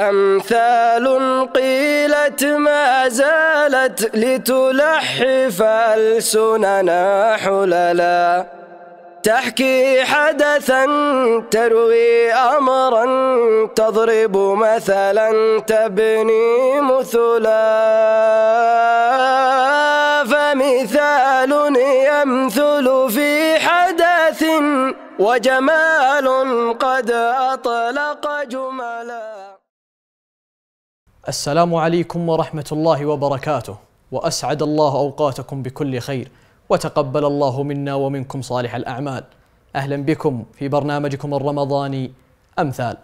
أمثال قيلت ما زالت لتلحف ألسننا حللا تحكي حدثا تروي أمرا تضرب مثلا تبني مثلا فمثال يمثل في حدث وجمال قد أطلق السلام عليكم ورحمة الله وبركاته وأسعد الله أوقاتكم بكل خير وتقبل الله منا ومنكم صالح الأعمال أهلا بكم في برنامجكم الرمضاني أمثال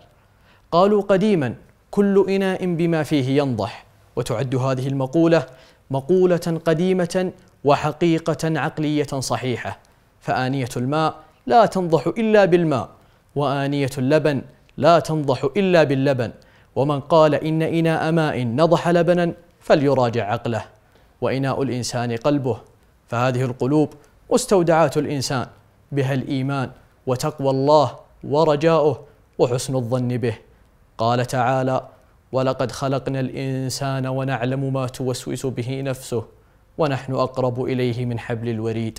قالوا قديما كل إناء بما فيه ينضح وتعد هذه المقولة مقولة قديمة وحقيقة عقلية صحيحة فآنية الماء لا تنضح إلا بالماء وآنية اللبن لا تنضح إلا باللبن ومن قال إن إناء ماء نضح لبنا فليراجع عقله وإناء الإنسان قلبه فهذه القلوب مستودعات الإنسان بها الإيمان وتقوى الله ورجاؤه وحسن الظن به قال تعالى ولقد خلقنا الإنسان ونعلم ما توسوس به نفسه ونحن أقرب إليه من حبل الوريد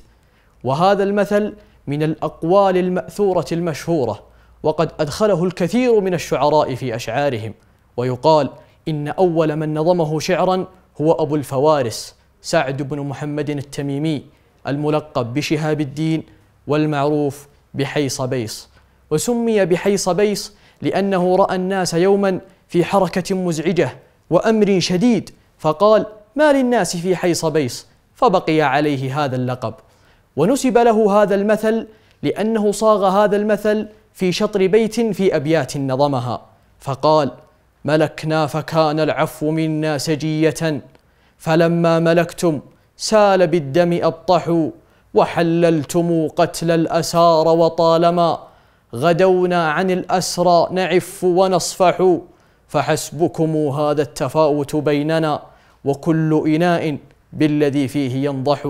وهذا المثل من الأقوال المأثورة المشهورة وقد أدخله الكثير من الشعراء في أشعارهم ويقال إن أول من نظمه شعرا هو أبو الفوارس سعد بن محمد التميمي الملقب بشهاب الدين والمعروف بحيصبيص وسمي بحيصبيص لأنه رأى الناس يوما في حركة مزعجة وأمر شديد فقال ما للناس في حيصبيص فبقي عليه هذا اللقب ونسب له هذا المثل لأنه صاغ هذا المثل في شطر بيت في أبيات نظمها فقال ملكنا فكان العفو منا سجية فلما ملكتم سال بالدم أبطحوا وحللتم قتل الأسار وطالما غدونا عن الأسرى نعف ونصفح فحسبكم هذا التفاوت بيننا وكل إناء بالذي فيه ينضح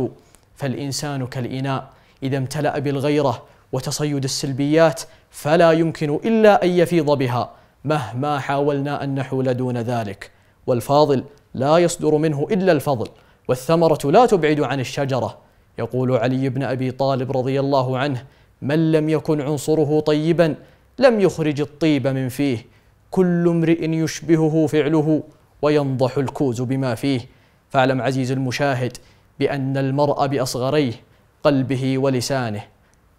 فالإنسان كالإناء إذا امتلأ بالغيرة وتصيد السلبيات فلا يمكن إلا أن يفيض بها مهما حاولنا أن نحول دون ذلك والفاضل لا يصدر منه إلا الفضل والثمرة لا تبعد عن الشجرة يقول علي بن أبي طالب رضي الله عنه من لم يكن عنصره طيبا لم يخرج الطيب من فيه كل امرئ يشبهه فعله وينضح الكوز بما فيه فاعلم عزيزي المشاهد بأن المرء بأصغريه قلبه ولسانه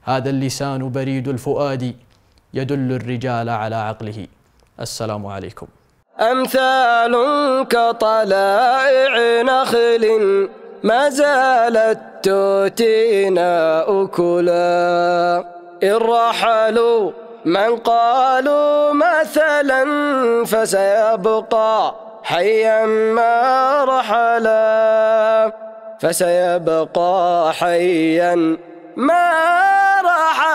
هذا اللسان بريد الفؤاد يدل الرجال على عقله السلام عليكم أمثال كطلائع نخل ما زالت تؤتينا أكلا إن رحلوا من قالوا مثلا فسيبقى حيا ما رحلا فسيبقى حيا ما رحلا